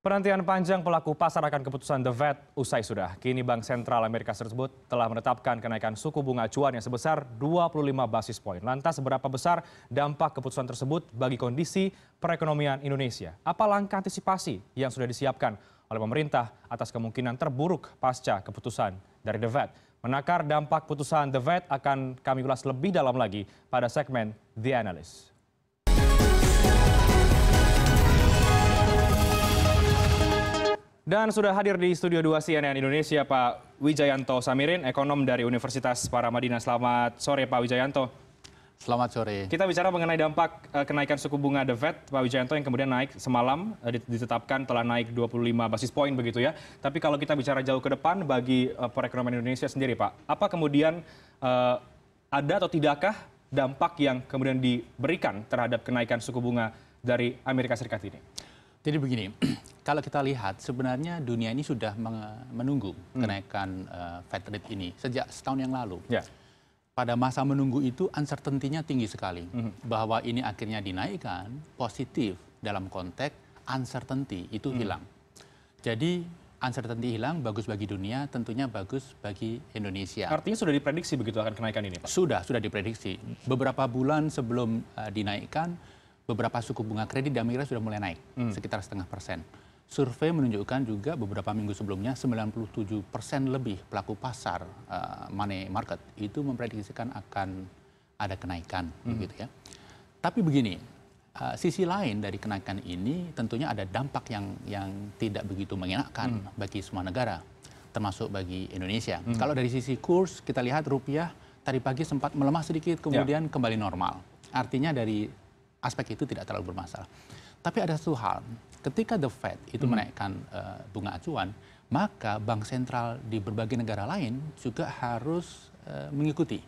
Perhentian panjang pelaku pasar akan keputusan The Fed usai sudah. Kini Bank Sentral Amerika tersebut telah menetapkan kenaikan suku bunga acuan yang sebesar 25 basis poin. Lantas seberapa besar dampak keputusan tersebut bagi kondisi perekonomian Indonesia? Apa langkah antisipasi yang sudah disiapkan oleh pemerintah atas kemungkinan terburuk pasca keputusan dari The Fed? Menakar dampak putusan The Fed akan kami ulas lebih dalam lagi pada segmen The Analyst. Dan sudah hadir di Studio 2 CNN Indonesia Pak Wijayanto Samirin, ekonom dari Universitas Paramadina. Selamat sore Pak Wijayanto. Selamat sore. Kita bicara mengenai dampak eh, kenaikan suku bunga The Fed, Pak Wijayanto yang kemudian naik semalam eh, ditetapkan telah naik 25 basis poin begitu ya. Tapi kalau kita bicara jauh ke depan bagi eh, perekonomian Indonesia sendiri Pak, apa kemudian ada atau tidakkah dampak yang kemudian diberikan terhadap kenaikan suku bunga dari Amerika Serikat ini? Jadi begini, kalau kita lihat sebenarnya dunia ini sudah menunggu hmm. kenaikan uh, Fed rate ini sejak setahun yang lalu. Yeah. Pada masa menunggu itu uncertainty-nya tinggi sekali. -hmm. Bahwa ini akhirnya dinaikkan positif dalam konteks uncertainty itu hmm. hilang. Jadi uncertainty hilang bagus bagi dunia, tentunya bagus bagi Indonesia. Artinya sudah diprediksi begitu akan kenaikan ini, Pak? Sudah, sudah diprediksi. Beberapa bulan sebelum uh, dinaikkan beberapa suku bunga kredit di Amerika sudah mulai naik hmm. sekitar setengah persen. Survei menunjukkan juga beberapa minggu sebelumnya 97 persen lebih pelaku pasar uh, money market itu memprediksikan akan ada kenaikan, hmm. gitu ya. Tapi begini, uh, sisi lain dari kenaikan ini tentunya ada dampak yang yang tidak begitu mengenakan hmm. bagi semua negara, termasuk bagi Indonesia. Hmm. Kalau dari sisi kurs kita lihat rupiah tadi pagi sempat melemah sedikit, ya. kemudian ya. kembali normal. Artinya dari aspek itu tidak terlalu bermasalah. Tapi ada satu hal ketika the Fed itu hmm. menaikkan uh, bunga acuan, maka bank sentral di berbagai negara lain juga harus uh, mengikuti.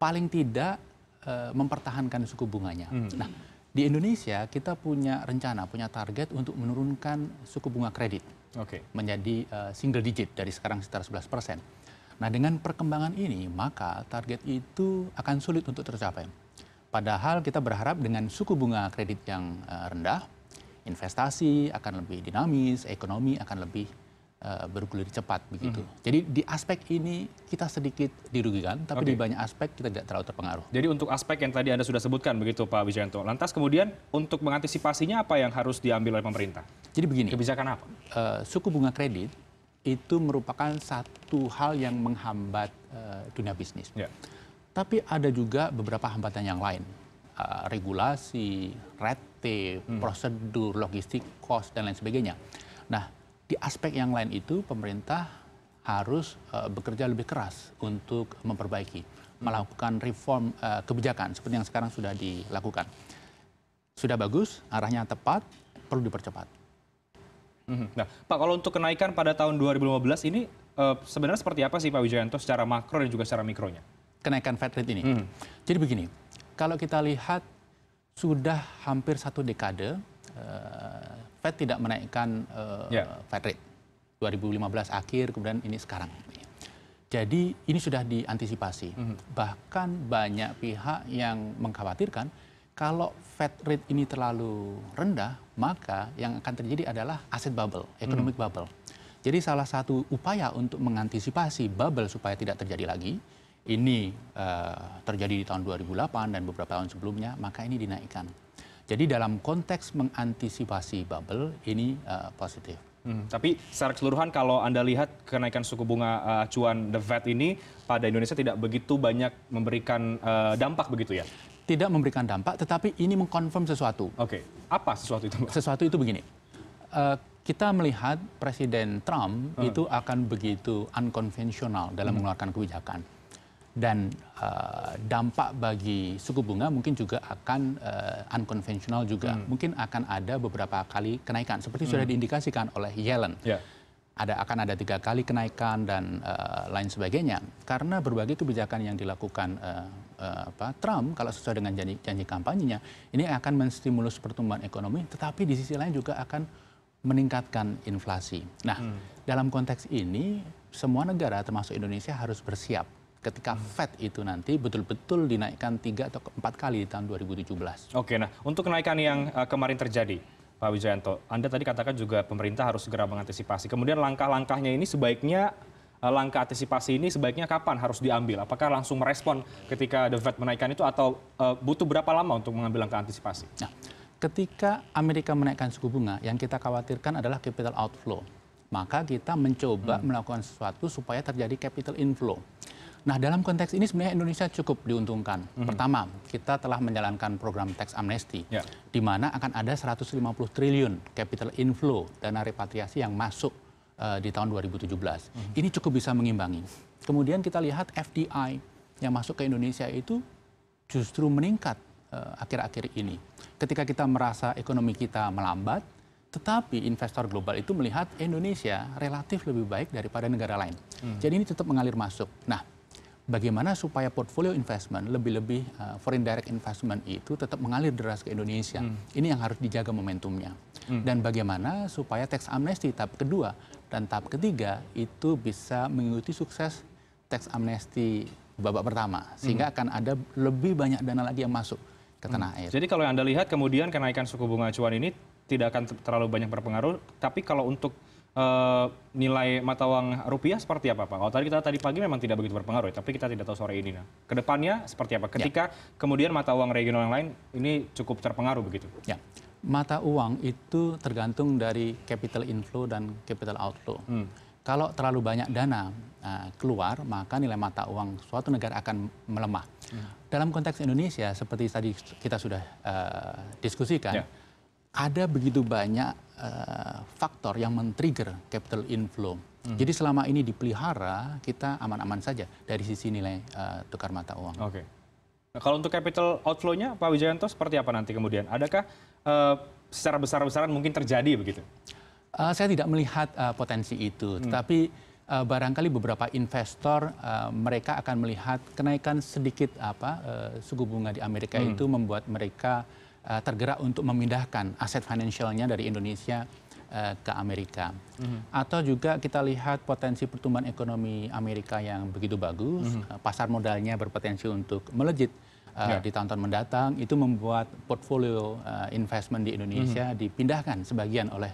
Paling tidak uh, mempertahankan suku bunganya. Hmm. Nah, di Indonesia kita punya rencana, punya target untuk menurunkan suku bunga kredit okay. menjadi uh, single digit dari sekarang sekitar 11 persen. Nah, dengan perkembangan ini, maka target itu akan sulit untuk tercapai. Padahal kita berharap dengan suku bunga kredit yang rendah, investasi akan lebih dinamis, ekonomi akan lebih uh, bergulir cepat begitu. -hmm. Jadi di aspek ini kita sedikit dirugikan, tapi okay. di banyak aspek kita tidak terlalu terpengaruh. Jadi untuk aspek yang tadi Anda sudah sebutkan begitu Pak Wijayanto. lantas kemudian untuk mengantisipasinya apa yang harus diambil oleh pemerintah? Jadi begini. Kebijakan apa? Uh, suku bunga kredit itu merupakan satu hal yang menghambat uh, dunia bisnis. Yeah. Tapi ada juga beberapa hambatan yang lain. Eh, regulasi, red tape, hmm. prosedur, logistik, cost dan lain sebagainya. Nah, di aspek yang lain itu pemerintah harus uh, bekerja lebih keras untuk memperbaiki, hmm. melakukan reform uh, kebijakan seperti yang sekarang sudah dilakukan. Sudah bagus, arahnya tepat, perlu dipercepat. Hmm. Nah, Pak, kalau untuk kenaikan pada tahun 2015 ini uh, sebenarnya seperti apa sih Pak Wijayanto secara makro dan juga secara mikronya? Kenaikan Fed rate ini. Hmm. Jadi begini, kalau kita lihat sudah hampir satu dekade uh, Fed tidak menaikkan uh, eh, yeah. Fed rate 2015 akhir kemudian ini sekarang. Jadi ini sudah diantisipasi. Mm -hmm. Bahkan banyak pihak yang mengkhawatirkan kalau Fed rate ini terlalu rendah, maka yang akan terjadi adalah aset bubble, economic mm -hmm. bubble. Jadi salah satu upaya untuk mengantisipasi bubble supaya tidak terjadi lagi ini eh, terjadi di tahun 2008 dan beberapa tahun sebelumnya, maka ini dinaikkan. Jadi dalam konteks mengantisipasi bubble ini uh, positif. Hmm, tapi secara keseluruhan kalau Anda lihat kenaikan suku bunga uh, acuan The Fed ini pada Indonesia tidak begitu banyak memberikan uh, dampak begitu ya? Tidak memberikan dampak, tetapi ini mengkonfirm sesuatu. Oke, okay. apa sesuatu itu? Sesuatu itu begini, uh, kita melihat Presiden Trump hmm. itu akan begitu unkonvensional dalam hmm. mengeluarkan kebijakan dan eh, dampak bagi suku bunga mungkin juga akan eh, unconventional juga. Hmm. Mungkin akan ada beberapa kali kenaikan seperti sudah hmm. diindikasikan oleh Yellen. Yeah. Ada akan ada tiga kali kenaikan dan uh, lain sebagainya karena berbagai kebijakan yang dilakukan uh, uh, apa, Trump kalau sesuai dengan janji, janji kampanyenya ini akan menstimulus pertumbuhan ekonomi tetapi di sisi lain juga akan meningkatkan inflasi. Nah, hmm. dalam konteks ini semua negara termasuk Indonesia harus bersiap ketika Fed itu nanti betul-betul dinaikkan tiga atau empat kali di tahun 2017. Oke, nah untuk kenaikan yang uh, kemarin terjadi, Pak Wijayanto, Anda tadi katakan juga pemerintah harus segera mengantisipasi. Kemudian langkah-langkahnya ini sebaiknya uh, langkah antisipasi ini sebaiknya kapan harus diambil? Apakah langsung merespon ketika The Fed menaikkan itu atau uh, butuh berapa lama untuk mengambil langkah antisipasi? Nah, ketika Amerika menaikkan suku bunga, yang kita khawatirkan adalah capital outflow. Maka kita mencoba hmm. melakukan sesuatu supaya terjadi capital inflow. Nah, dalam konteks ini sebenarnya Indonesia cukup diuntungkan. Mm-hmm. Pertama, kita telah menjalankan program tax amnesty, yeah. di mana akan ada 150 triliun capital inflow dana repatriasi yang masuk uh, di tahun 2017. Mm-hmm. Ini cukup bisa mengimbangi. Kemudian kita lihat FDI yang masuk ke Indonesia itu justru meningkat akhir eh, akhir-akhir ini. Ketika kita merasa ekonomi kita melambat, tetapi investor global itu melihat Indonesia relatif lebih baik daripada negara lain. Hmm. Jadi ini tetap mengalir masuk. Nah, bagaimana supaya portfolio investment lebih-lebih uh, foreign direct investment itu tetap mengalir deras ke Indonesia. Hmm. Ini yang harus dijaga momentumnya. Hmm. Dan bagaimana supaya tax amnesty tahap kedua dan tahap ketiga itu bisa mengikuti sukses tax amnesty babak pertama sehingga hmm. akan ada lebih banyak dana lagi yang masuk ke tanah hmm. air. Jadi kalau Anda lihat kemudian kenaikan suku bunga acuan ini tidak akan terlalu banyak berpengaruh, tapi kalau untuk Eh, nilai mata uang rupiah seperti apa Pak? Kalau tadi kita tadi pagi memang tidak begitu berpengaruh, tapi kita tidak tahu sore ini. Nah, kedepannya seperti apa? Ketika ya. kemudian mata uang regional yang lain ini cukup terpengaruh begitu? Ya, mata uang itu tergantung dari capital inflow dan capital outflow. Hmm. Kalau terlalu banyak dana uh, keluar, maka nilai mata uang suatu negara akan melemah. Hmm. Dalam konteks Indonesia, seperti tadi kita sudah uh, diskusikan, ya. ada begitu banyak Eh, faktor yang men-trigger capital inflow. Hmm. Jadi selama ini dipelihara, kita aman-aman saja dari sisi nilai uh, tukar mata uang. Oke. Okay. Nah, kalau untuk capital outflow-nya, Pak Wijayanto seperti apa nanti kemudian? Adakah uh, secara besar-besaran mungkin terjadi begitu? Uh, saya tidak melihat uh, potensi itu, hmm. tetapi barangkali beberapa investor uh, mereka akan melihat kenaikan sedikit apa uh, suku bunga di Amerika hmm. itu membuat mereka uh, tergerak untuk memindahkan aset finansialnya dari Indonesia uh, ke Amerika. Mm-hmm. Atau juga kita lihat potensi pertumbuhan ekonomi Amerika yang begitu bagus, mm-hmm. pasar modalnya berpotensi untuk melejit uh, yeah. di tahun-tahun mendatang, itu membuat portfolio uh, investment di Indonesia hmm dipindahkan sebagian oleh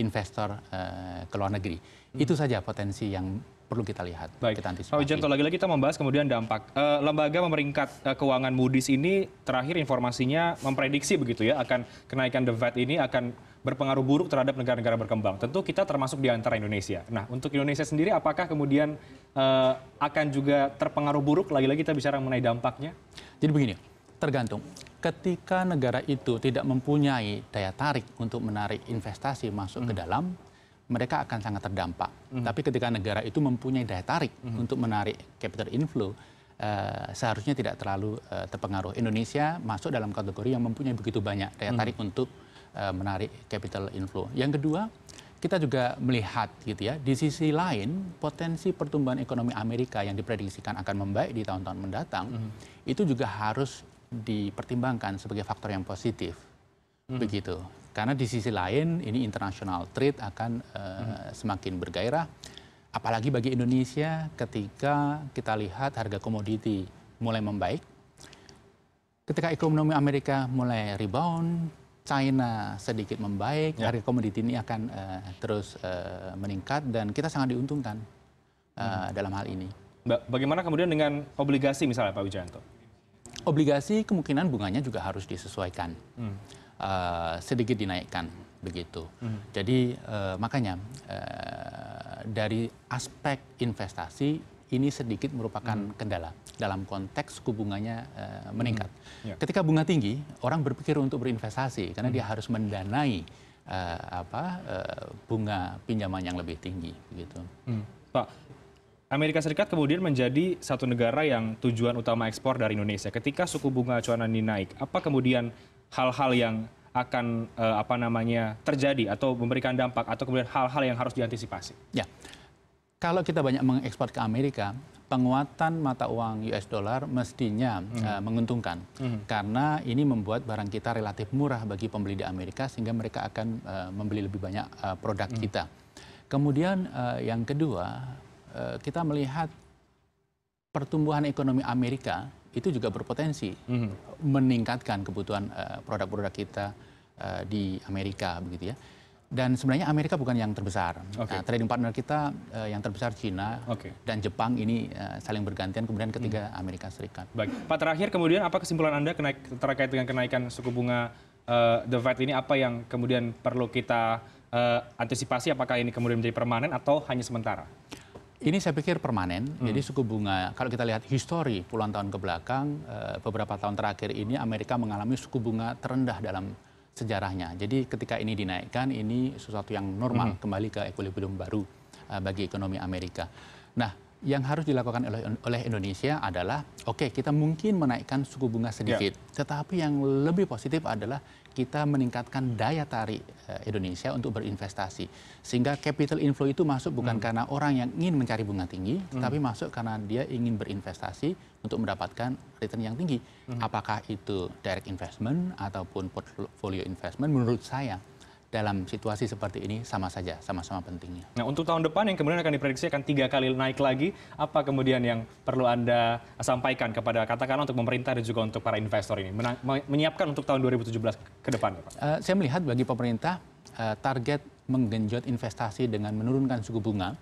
investor uh, ke luar negeri. hmm Itu saja potensi yang perlu kita lihat, Baik. kita antisipasi. Pak Wijanto, lagi-lagi kita membahas kemudian dampak. E, lembaga memeringkat eh, keuangan Moody's ini terakhir informasinya memprediksi begitu ya, akan kenaikan The Fed ini akan berpengaruh buruk terhadap negara-negara berkembang. Tentu kita termasuk di antara Indonesia. Nah, untuk Indonesia sendiri apakah kemudian e, akan juga terpengaruh buruk? Lagi-lagi kita bicara mengenai dampaknya. Jadi begini, tergantung. Ketika negara itu tidak mempunyai daya tarik untuk menarik investasi masuk hmm. ke dalam, mereka akan sangat terdampak. Mm. Tapi ketika negara itu mempunyai daya tarik mm. untuk menarik capital inflow, Uh, seharusnya tidak terlalu uh, terpengaruh. Indonesia masuk dalam kategori yang mempunyai begitu banyak daya hmm. tarik hmm. untuk uh, menarik capital inflow. Yang kedua, kita juga melihat gitu ya, di sisi lain potensi pertumbuhan ekonomi Amerika yang diprediksikan akan membaik di tahun-tahun mendatang hmm. itu juga harus dipertimbangkan sebagai faktor yang positif. Hmm. Begitu. Karena di sisi lain ini international trade akan uh, hmm. semakin bergairah. Apalagi bagi Indonesia ketika kita lihat harga komoditi mulai membaik. Ketika ekonomi Amerika mulai rebound, China sedikit membaik, ya. harga komoditi ini akan uh, terus uh, meningkat dan kita sangat diuntungkan uh, hmm. dalam hal ini. Bagaimana kemudian dengan obligasi misalnya Pak Wijayanto? Obligasi kemungkinan bunganya juga harus disesuaikan. Hmm Eh, sedikit dinaikkan begitu. Hmm. Jadi uh, makanya uh, dari aspek investasi ini sedikit merupakan hmm. kendala dalam konteks suku bunganya meningkat. Hmm. Yeah. Ketika bunga tinggi, orang berpikir untuk berinvestasi karena hmm. dia harus mendanai uh, apa uh, bunga pinjaman yang lebih tinggi Hmm. Pak Amerika Serikat kemudian menjadi satu negara yang tujuan utama ekspor dari Indonesia. Ketika suku bunga acuan ini naik, apa kemudian hal-hal yang akan uh, apa namanya terjadi atau memberikan dampak atau kemudian hal-hal yang harus diantisipasi? Ya, kalau kita banyak mengekspor ke Amerika, penguatan mata uang US dollar mestinya mm. uh, menguntungkan mm. karena ini membuat barang kita relatif murah bagi pembeli di Amerika sehingga mereka akan uh, membeli lebih banyak uh, produk mm. kita. Kemudian uh, yang kedua, uh, kita melihat pertumbuhan ekonomi Amerika itu juga berpotensi mhm. meningkatkan kebutuhan eh, produk-produk kita eh, di Amerika begitu ya. Dan sebenarnya Amerika bukan yang terbesar. Okay. Nah, trading partner kita uh, yang terbesar Cina okay. dan Jepang ini uh, saling bergantian kemudian ketiga hmm. Amerika Serikat. Baik, Pak terakhir kemudian apa kesimpulan Anda kenaik, terkait dengan kenaikan suku bunga uh, The Fed ini apa yang kemudian perlu kita uh, antisipasi apakah ini kemudian menjadi permanen atau hanya sementara? ini saya pikir permanen. Hmm. Jadi suku bunga kalau kita lihat histori puluhan tahun ke belakang eh, beberapa tahun terakhir ini Amerika mengalami suku bunga terendah dalam sejarahnya. Jadi ketika ini dinaikkan ini sesuatu yang normal hmm. kembali ke equilibrium baru eh, bagi ekonomi Amerika. Nah, yang harus dilakukan oleh oleh Indonesia adalah oke okay, kita mungkin menaikkan suku bunga sedikit, yeah. tetapi yang lebih positif adalah kita meningkatkan daya tarik eh, Indonesia untuk berinvestasi. Sehingga capital inflow itu masuk bukan hmm. karena orang yang ingin mencari bunga tinggi, hmm. tapi masuk karena dia ingin berinvestasi untuk mendapatkan return yang tinggi. Hmm. Apakah itu direct investment ataupun portfolio investment menurut saya dalam situasi seperti ini sama saja, sama-sama pentingnya. Nah, untuk tahun depan yang kemudian akan diprediksi akan tiga kali naik lagi, apa kemudian yang perlu Anda sampaikan kepada katakanlah untuk pemerintah dan juga untuk para investor ini, menang, menyiapkan untuk tahun 2017 ke depan? Pak? Uh, eh, saya melihat bagi pemerintah, uh, target menggenjot investasi dengan menurunkan suku bunga,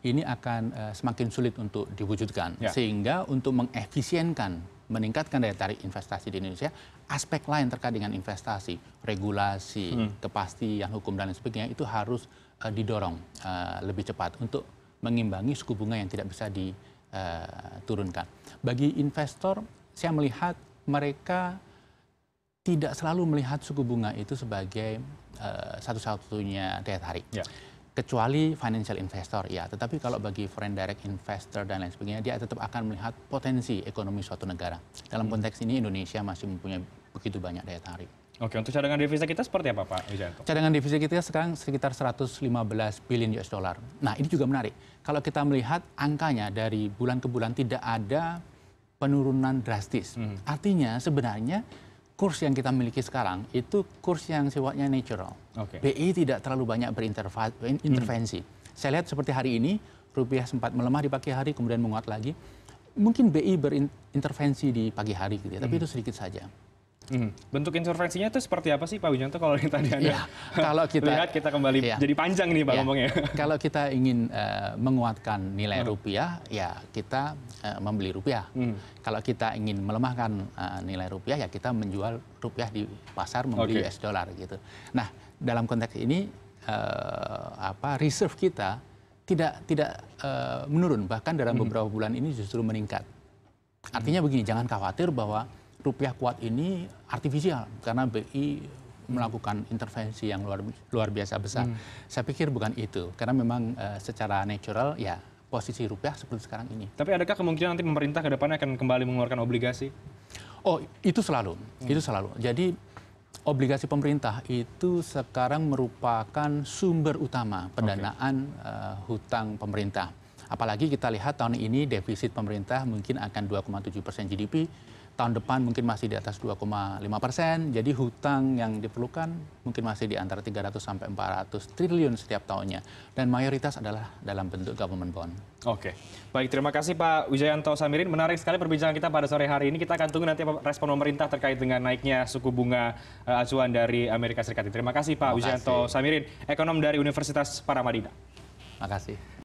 ini akan uh, semakin sulit untuk diwujudkan. Ya. Sehingga untuk mengefisienkan meningkatkan daya tarik investasi di Indonesia, aspek lain terkait dengan investasi, regulasi, hmm. kepastian hukum dan lain sebagainya itu harus uh, didorong uh, lebih cepat untuk mengimbangi suku bunga yang tidak bisa diturunkan. Eh, Bagi investor, saya melihat mereka tidak selalu melihat suku bunga itu sebagai uh, satu-satunya daya tarik. Yeah kecuali financial investor ya tetapi kalau bagi foreign direct investor dan lain sebagainya dia tetap akan melihat potensi ekonomi suatu negara dalam hmm. konteks ini Indonesia masih mempunyai begitu banyak daya tarik Oke, untuk cadangan devisa kita seperti apa Pak Wijanto? Cadangan devisa kita sekarang sekitar 115 billion US dollar. Nah, ini juga menarik. Kalau kita melihat angkanya dari bulan ke bulan tidak ada penurunan drastis. Hmm. Artinya sebenarnya kurs yang kita miliki sekarang itu kurs yang sifatnya natural. Okay. BI tidak terlalu banyak berintervensi. Hmm. Saya lihat seperti hari ini rupiah sempat melemah di pagi hari kemudian menguat lagi. Mungkin BI berintervensi di pagi hari gitu ya, hmm. tapi itu sedikit saja. Hmm. Bentuk intervensinya itu seperti apa sih Pak Wijanto kalau yang tadi Anda ya, kalau kita, lihat kita kembali ya, jadi panjang nih Pak ya, ngomongnya. Kalau kita ingin uh, menguatkan nilai hmm. rupiah, ya kita uh, membeli rupiah. Hmm. Kalau kita ingin melemahkan uh, nilai rupiah, ya kita menjual rupiah di pasar membeli okay. US dollar gitu. Nah dalam konteks ini uh, apa reserve kita tidak tidak uh, menurun bahkan dalam hmm. beberapa bulan ini justru meningkat. Artinya begini, jangan khawatir bahwa rupiah kuat ini artifisial karena BI melakukan intervensi yang luar luar biasa besar. Hmm. Saya pikir bukan itu karena memang uh, secara natural ya posisi rupiah seperti sekarang ini. Tapi adakah kemungkinan nanti pemerintah ke depannya akan kembali mengeluarkan obligasi? Oh, itu selalu. Hmm. Itu selalu. Jadi obligasi pemerintah itu sekarang merupakan sumber utama pendanaan okay. uh, eh, hutang pemerintah. Apalagi kita lihat tahun ini defisit pemerintah mungkin akan 2,7 persen GDP, tahun depan mungkin masih di atas 2,5 persen, jadi hutang yang diperlukan mungkin masih di antara 300 sampai 400 triliun setiap tahunnya. Dan mayoritas adalah dalam bentuk government bond. Oke, baik terima kasih Pak Wijayanto Samirin. Menarik sekali perbincangan kita pada sore hari ini. Kita akan tunggu nanti respon pemerintah terkait dengan naiknya suku bunga eh, acuan dari Amerika Serikat. Terima kasih Pak terima Wijayanto Samirin, ekonom dari Universitas Paramadina. Terima kasih.